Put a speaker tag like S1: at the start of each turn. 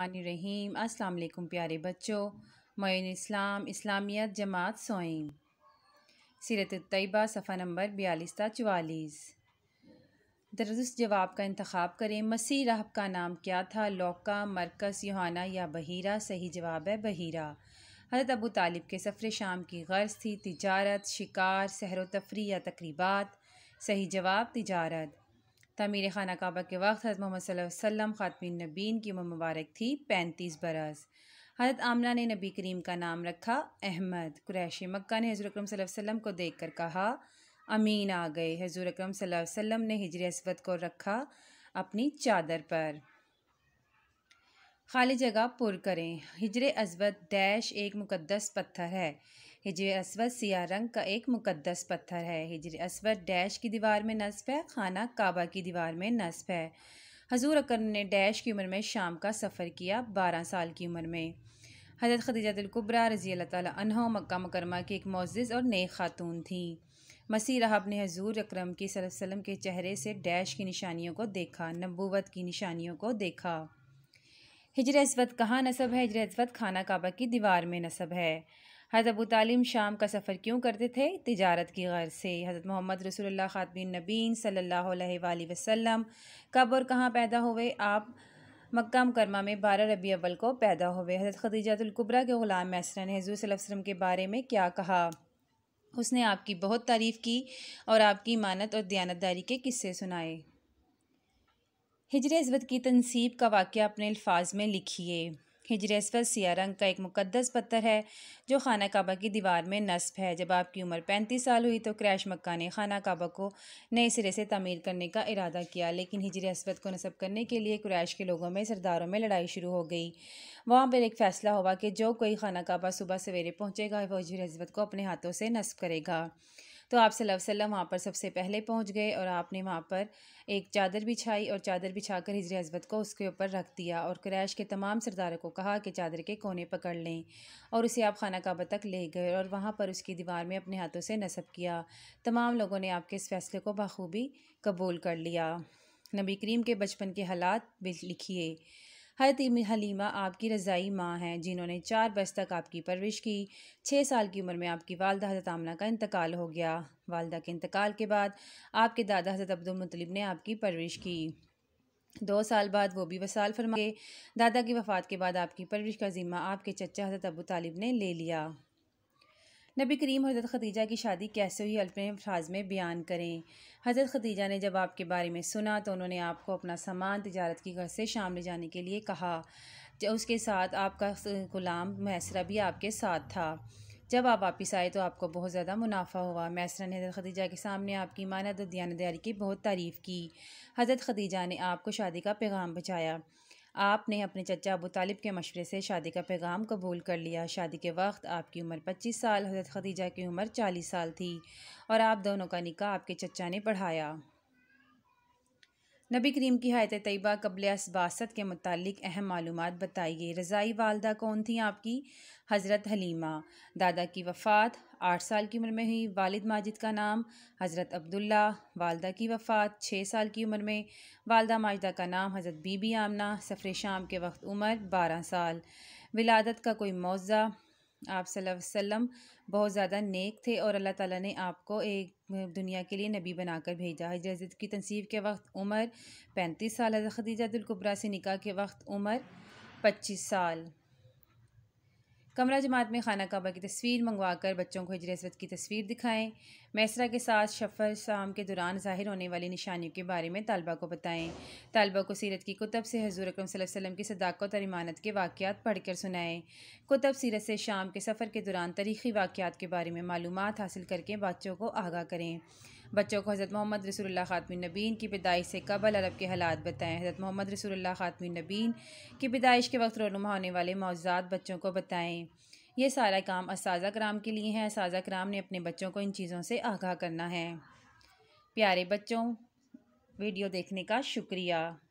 S1: रहीम अस्सलाम वालेकुम प्यारे बच्चों मयन इस्लाम इस्लामियत जमात सोइम सीरत तयबा सफ़ा नंबर बयालीस चवालीस दुरुस्त जवाब का इंतखब करें मसीह राहब का नाम क्या था लौका मरकस योहाना या बहीरा सही जवाब है बहीरा हज़रत अबू तालिब के सफ़र शाम की गर्ज थी तिजारत शिकार सहर तफरी या तकरीबात सही जवाब तिजारत तमीर खाना काबा के वक्त हज़रत मोहम्मद वसल्लम ख़ातमी नबीन की उम्र मुबारक थी पैंतीस बरस हज़रत आमना ने नबी करीम का नाम रखा अहमद कुरैश मक्का ने हज़र अक्रम वसल्लम को देख कर कहा अमीन आ गए हज़ूर अक्रम वसल्लम ने हिजर असवद को रखा अपनी चादर पर खाली जगह पुर करें हिजर असवद डैश एक मुकद्दस पत्थर है हिजरे असवद सिया रंग का एक मुकद्दस पत्थर है हिजर असवद डैश की दीवार में नस्फ़ है खाना काबा की दीवार में नस्फ है हजूर अकर ने डैश की उम्र में शाम का सफ़र किया बारह साल की उम्र में हज़रत खदीजा दिलकुब्रा रज़ी अल्लाह तह मक्का मकरमा की एक मोज़ और नई ख़ातून थीं मसीह राहब ने हजूर अक्रम की वसम के चेहरे से डैश की निशानियों को देखा नबूवत की निशानियों को देखा हिजर असवद कहाँ नसब है हिजर असवद खाना काबा की दीवार में नसब है हज़रत अबू तालिम शाम का सफ़र क्यों करते थे तिजारत की गर्ज से हज़रत मोहम्मद रसूल ख़ातबिन नबीन सल्ला वसम कब और कहाँ पैदा हुए आप मक्का मकरमा में बारह रबी अव्वल को पैदा हुए हज़रत खदीजतुल्कुबरा के ग़ुलाम मैसरा ने हज़ू वसम के बारे में क्या कहा उसने आपकी बहुत तारीफ़ की और आपकी इमानत और दयानतदारी के किस्से सुनाए हिजर इसबत की तनसीब का वाक़ अपने अल्फाज में लिखिए हिजरेस्वर सिया रंग का एक मुकदस पत्थर है जो खाना काबा की दीवार में नस्ब है जब आपकी उम्र पैंतीस साल हुई तो क्रैश मक्का ने खाना काबा को नए सिरे से तमीर करने का इरादा किया लेकिन हिजर असवद को नस्ब करने के लिए क्रैश के लोगों में सरदारों में लड़ाई शुरू हो गई वहाँ पर एक फ़ैसला हुआ कि जो कोई खाना काबा सुबह सवेरे पहुँचेगा वह हिजर असवद को अपने हाथों से नस्ब करेगा तो आप सल्लम वहाँ पर सबसे पहले पहुँच गए और आपने वहाँ पर एक चादर बिछाई और चादर बिछा कर हिजर हजबत को उसके ऊपर रख दिया और क्रैश के तमाम सरदारों को कहा कि चादर के कोने पकड़ लें और उसे आप खाना काबा तक ले गए और वहाँ पर उसकी दीवार में अपने हाथों से नसब किया तमाम लोगों ने आपके इस फैसले को बखूबी कबूल कर लिया नबी करीम के बचपन के हालात लिखिए हरत हलीमा आपकी रज़ाई माँ हैं जिन्होंने चार बरस तक आपकी परवरिश की छः साल की उम्र में आपकी वालदा हज़रत आमना का इंतकाल हो गया वालदा के इंतकाल के बाद आपके दादा हज़रत अब्दुलमतलब ने आपकी परवरिश की दो साल बाद वो भी वसाल फरमाए दादा की वफ़ात के बाद आपकी परवरिश का ज़िम्मा आपके चचा हज़रत अबू तालिब ने ले लिया नबी करीम हज़रत खदीजा की शादी कैसे हुई अल्पे अल्फाज में बयान करें हज़रत खदीजा ने जब आपके बारे में सुना तो उन्होंने आपको अपना सामान तजारत की घर से शाम ले जाने के लिए कहा उसके साथ आपका गुलाम मैसरा भी आपके साथ था जब आप वापस आए तो आपको बहुत ज़्यादा मुनाफा हुआ मैसरा ने हज़रत खदीजा के सामने आपकी मानत दयानदारी की बहुत तारीफ़ की हज़रत खदीजा ने आपको शादी का पैगाम बचाया आपने अपने चचा अबू तालिब के मशवरे से शादी का पैगाम कबूल कर लिया शादी के वक्त आपकी उम्र 25 साल हज़रत खदीजा की उम्र 40 साल थी और आप दोनों का निकाह आपके चचा ने पढ़ाया नबी करीम की हायत तयबा कबल असबासत के मतलब अहम मालूम बताइए रज़ाई वालदा कौन थी आपकी हज़रत हलीमा दादा की वफ़ात आठ साल की उम्र में हुई वालद माजिद का नाम हज़रत अब्दुल्ला वालदा की वफ़ात छः साल की उम्र में वालदा माजदा का नाम हज़रत बीबी आमना सफ़र शाम के वक्त उम्र बारह साल विलादत का कोई मौजा आप वसल्लम बहुत ज़्यादा नेक थे और अल्लाह ताला ने आपको एक दुनिया के लिए नबी बनाकर भेजा है हजरत की तनसीब के वक्त उम्र पैंतीस साल खदीजा दिलकुबरा से निकाह के वक्त उम्र पच्चीस साल कमरा जमात में खाना काबा की तस्वीर मंगवा कर बच्चों को हजर असवद की तस्वीर दिखाएँ मैसरा के साथ शफर शाम के दौरान ज़ाहिर होने वाली निशानियों के बारे में तलबा को बताएँ तलबा को सीरत की कुतब से हजूर अक्रम वसम की सदाकत और इमानत के वाक़ात पढ़ कर सुनाएँ कुतब सीरत से शाम के सफ़र के दौरान तारीखी वाक़ात के बारे में मालूम हासिल करके बच्चों को आगाह करें बच्चों को हज़रत मोहम्मद रसूल ख़ातमी नबीन की पैदाइश से कबल अरब के हालात बताएं हज़रत मोहम्मद रसूल ख़ातमी नबीन की पैदाइश के वक्त रोनुमा होने वाले मौजाद बच्चों को बताएँ ये सारा काम इस कराम के लिए हैं इसाजा कराम ने अपने बच्चों को इन चीज़ों से आगाह करना है प्यारे बच्चों वीडियो देखने का शुक्रिया